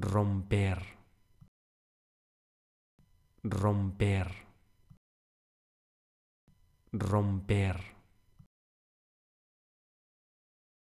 romper, romper, romper.